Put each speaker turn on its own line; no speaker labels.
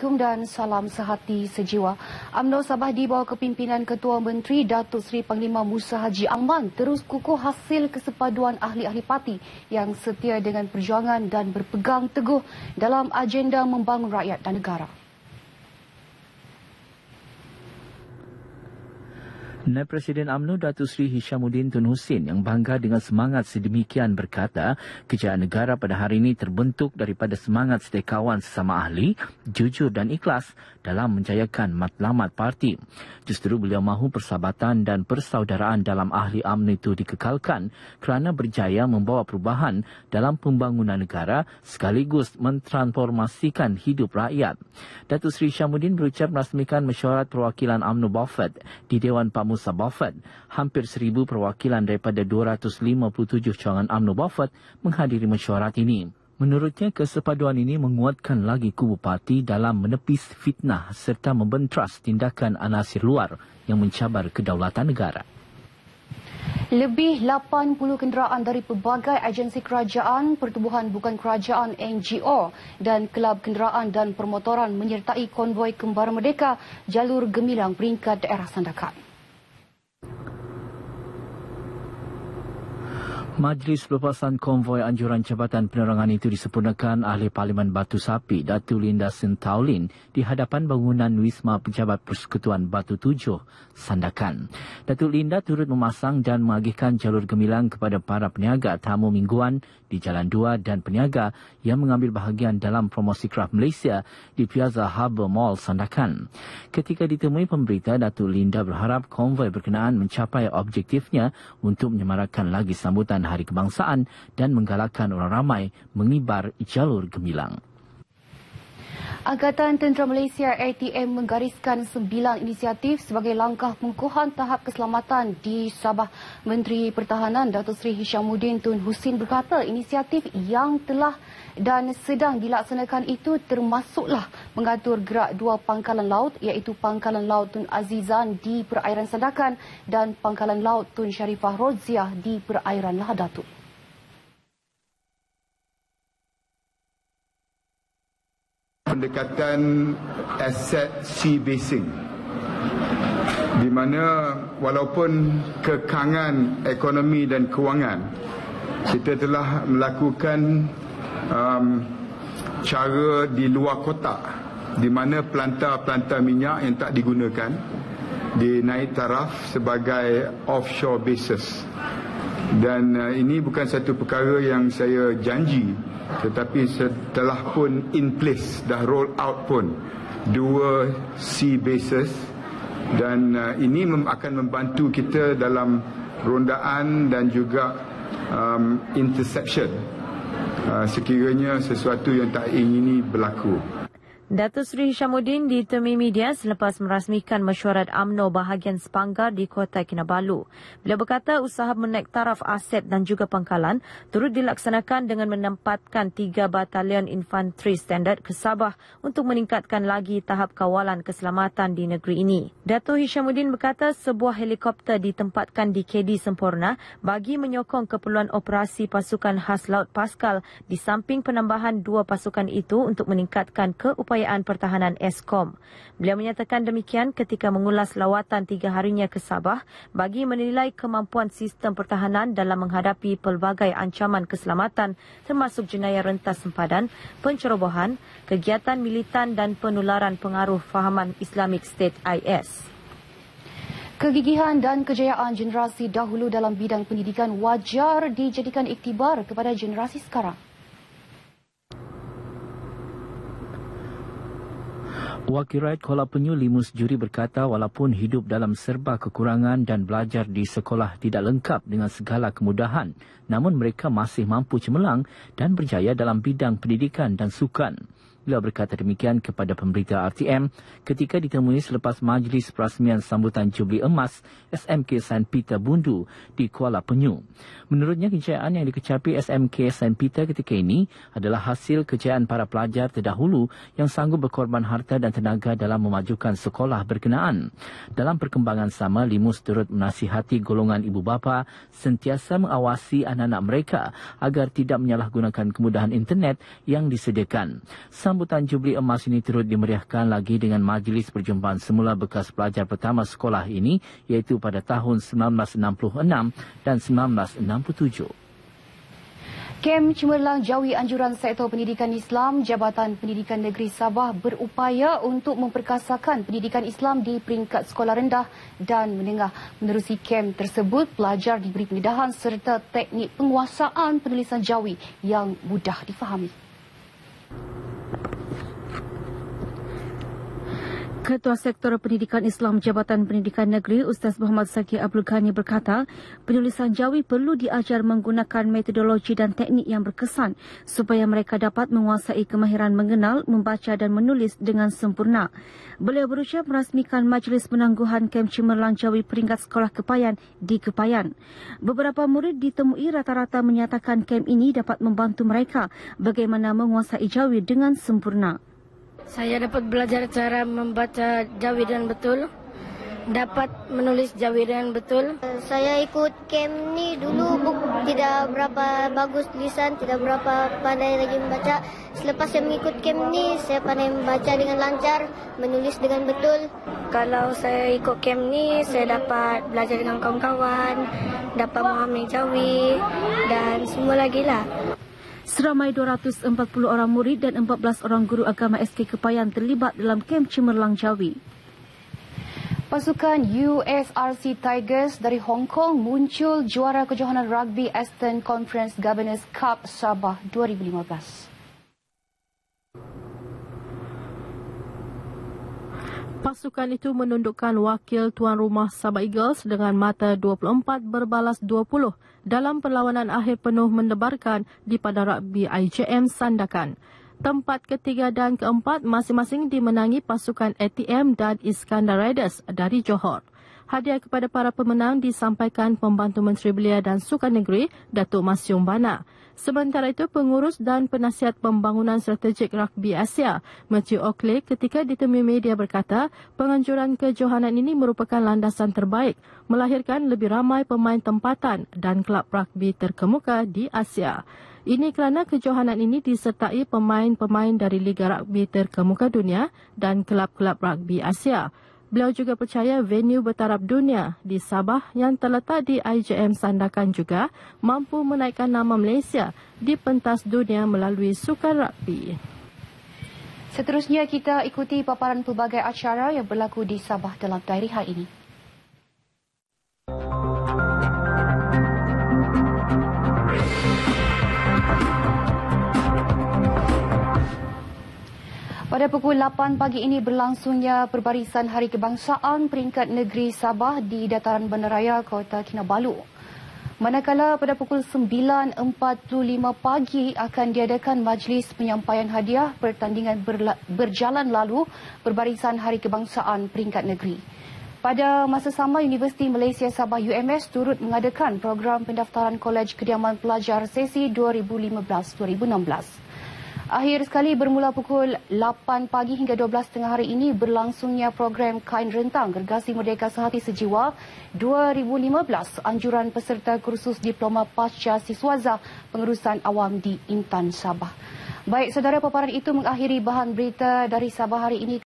dan salam sehati sejiwa. UMNO Sabah di bawah kepimpinan Ketua Menteri Datuk Seri Panglima Musa Haji Aman terus kukuh hasil kesepaduan ahli-ahli parti yang setia dengan perjuangan dan berpegang teguh dalam agenda membangun rakyat dan negara.
Naib Presiden UMNO Datuk Seri Hishamuddin Tun Hussein yang bangga dengan semangat sedemikian berkata, kejayaan negara pada hari ini terbentuk daripada semangat setiakawan sesama ahli, jujur dan ikhlas dalam menjayakan matlamat parti. Justeru beliau mahu persahabatan dan persaudaraan dalam ahli UMNO itu dikekalkan kerana berjaya membawa perubahan dalam pembangunan negara sekaligus mentransformasikan hidup rakyat. Datuk Seri Hishamuddin berucap merasmikan mesyuarat perwakilan UMNO Buffett di Dewan Pemimpin Musa Buffett. Hampir seribu perwakilan daripada 257 cawangan UMNO Buffett menghadiri mesyuarat ini. Menurutnya, kesepaduan ini menguatkan lagi kubu parti dalam menepis fitnah serta membentras tindakan anasir luar yang mencabar kedaulatan negara.
Lebih 80 kenderaan dari pelbagai agensi kerajaan, pertubuhan bukan kerajaan NGO dan kelab kenderaan dan permotoran menyertai konvoi kembar merdeka jalur gemilang peringkat daerah Sandakan.
Majlis pelepasan konvoi anjuran jabatan penerangan itu disempurnakan ahli Parlimen Batu Sapi, Datu Linda Sentaulin di hadapan bangunan Wisma Pejabat Persekutuan Batu Tujuh, Sandakan. Datu Linda turut memasang dan mengagihkan jalur gemilang kepada para peniaga tamu mingguan di Jalan Dua dan peniaga yang mengambil bahagian dalam promosi kraft Malaysia di Piazza Harbour Mall, Sandakan. Ketika ditemui pemberita, Datu Linda berharap konvoi berkenaan mencapai objektifnya untuk menyemarakkan lagi sambutan Hari Kebangsaan dan menggalakkan orang ramai mengibar jalur gemilang.
Angkatan Tentera Malaysia ATM menggariskan sembilan inisiatif sebagai langkah pengukuhan tahap keselamatan di Sabah. Menteri Pertahanan Datuk Sri Hishamuddin Tun Husin berkata inisiatif yang telah dan sedang dilaksanakan itu termasuklah mengatur gerak dua pangkalan laut iaitu pangkalan laut Tun Azizan di perairan Sandakan dan pangkalan laut Tun Sharifah Rodziah di perairan Lahad Lahadatu.
Pendekatan aset sea basing di mana walaupun kekangan ekonomi dan kewangan kita telah melakukan um, cara di luar kotak di mana pelanta-pelanta minyak yang tak digunakan dinaik taraf sebagai offshore basis dan uh, ini bukan satu perkara yang saya janji tetapi setelah pun in place dah roll out pun dua sea basis dan uh, ini mem- akan membantu kita dalam rondaan dan juga um, interception uh, sekiranya sesuatu yang tak ingini berlaku.
Datuk Seri Hishamuddin ditemui media selepas merasmikan mesyuarat AMNO bahagian Sepanggar di Kota Kinabalu. Beliau berkata usaha menaik taraf aset dan juga pangkalan turut dilaksanakan dengan menempatkan tiga batalion infanteri standard ke Sabah untuk meningkatkan lagi tahap kawalan keselamatan di negeri ini. Datuk Hishamuddin berkata sebuah helikopter ditempatkan di KD Sempurna bagi menyokong keperluan operasi pasukan khas Laut Pascal di samping penambahan dua pasukan itu untuk meningkatkan keupayaan Kejayaan Pertahanan Eskom. Beliau menyatakan demikian ketika mengulas lawatan tiga harinya ke Sabah bagi menilai kemampuan sistem pertahanan dalam menghadapi pelbagai ancaman keselamatan termasuk jenayah rentas sempadan, pencerobohan, kegiatan militan dan penularan pengaruh fahaman Islamic State IS.
Kegigihan dan kejayaan generasi dahulu dalam bidang pendidikan wajar dijadikan iktibar kepada generasi sekarang.
Wakil Rakyat Kuala Penyu Limus Juri berkata walaupun hidup dalam serba kekurangan dan belajar di sekolah tidak lengkap dengan segala kemudahan, namun mereka masih mampu cemerlang dan berjaya dalam bidang pendidikan dan sukan. Beliau berkata demikian kepada pemberita RTM ketika ditemui selepas majlis perasmian sambutan Jubli Emas SMK St. Peter Bundu di Kuala Penyu. Menurutnya kejayaan yang dikecapi SMK St. Peter ketika ini adalah hasil kejayaan para pelajar terdahulu yang sanggup berkorban harta dan tenaga dalam memajukan sekolah berkenaan. Dalam perkembangan sama, Limus turut menasihati golongan ibu bapa sentiasa mengawasi anak-anak mereka agar tidak menyalahgunakan kemudahan internet yang disediakan. Sambut sambutan jubli emas ini turut dimeriahkan lagi dengan majlis perjumpaan semula bekas pelajar pertama sekolah ini iaitu pada tahun 1966 dan 1967.
Kem Cemerlang Jawi Anjuran Sektor Pendidikan Islam Jabatan Pendidikan Negeri Sabah berupaya untuk memperkasakan pendidikan Islam di peringkat sekolah rendah dan menengah. Menerusi kem tersebut, pelajar diberi pendedahan serta teknik penguasaan penulisan Jawi yang mudah difahami. Ketua Sektor Pendidikan Islam Jabatan Pendidikan Negeri Ustaz Muhammad Saki Abdul Ghani berkata, penulisan jawi perlu diajar menggunakan metodologi dan teknik yang berkesan supaya mereka dapat menguasai kemahiran mengenal, membaca dan menulis dengan sempurna. Beliau berusaha merasmikan Majlis Penangguhan Kem Cemerlang Jawi Peringkat Sekolah Kepayan di Kepayan. Beberapa murid ditemui rata-rata menyatakan kem ini dapat membantu mereka bagaimana menguasai jawi dengan sempurna.
Saya dapat belajar cara membaca Jawi dan betul. Dapat menulis Jawi dan betul. Saya ikut camp ni dulu buk, tidak berapa bagus tulisan, tidak berapa pandai lagi membaca. Selepas saya mengikut camp ni, saya pandai membaca dengan lancar, menulis dengan betul. Kalau saya ikut camp ni, saya dapat belajar dengan kawan-kawan, dapat
memahami Jawi dan
semua lagi lah.
Seramai 240 orang murid dan 14 orang guru agama SK Kepayan terlibat dalam kem Cemerlang Jawi. Pasukan USRC Tigers dari Hong Kong muncul juara kejohanan rugby Aston Conference Governors Cup Sabah 2015.
Pasukan itu menundukkan wakil tuan rumah Sabah Eagles dengan mata 24 berbalas 20 dalam perlawanan akhir penuh mendebarkan di padang rugby IJM Sandakan. Tempat ketiga dan keempat masing-masing dimenangi pasukan ATM dan Iskandar Raiders dari Johor. Hadiah kepada para pemenang disampaikan Pembantu Menteri Belia dan Sukan Negeri, Datuk Masyum Bana. Sementara itu, pengurus dan penasihat pembangunan strategik rugby Asia, Matthew Oakley ketika ditemui media berkata, penganjuran kejohanan ini merupakan landasan terbaik, melahirkan lebih ramai pemain tempatan dan kelab rugby terkemuka di Asia. Ini kerana kejohanan ini disertai pemain-pemain dari Liga Rugby terkemuka dunia dan kelab-kelab rugby Asia. Beliau juga percaya venue bertaraf dunia di Sabah yang terletak di IJM Sandakan juga mampu menaikkan nama Malaysia di pentas dunia melalui sukan rugby.
Seterusnya kita ikuti paparan pelbagai acara yang berlaku di Sabah dalam tarikh hari ini. Pada pukul 8 pagi ini berlangsungnya perbarisan Hari Kebangsaan peringkat negeri Sabah di Dataran Bandaraya Kota Kinabalu. Manakala pada pukul 9.45 pagi akan diadakan majlis penyampaian hadiah pertandingan berjalan lalu perbarisan Hari Kebangsaan peringkat negeri. Pada masa sama, Universiti Malaysia Sabah UMS turut mengadakan program pendaftaran Kolej Kediaman Pelajar Sesi 2015-2016. Akhir sekali bermula pukul 8 pagi hingga 12 tengah hari ini berlangsungnya program Kain Rentang Gergasi Merdeka Sehati Sejiwa 2015 anjuran peserta kursus diploma pasca siswaza pengurusan awam di Intan Sabah. Baik, saudara paparan itu mengakhiri bahan berita dari Sabah hari ini.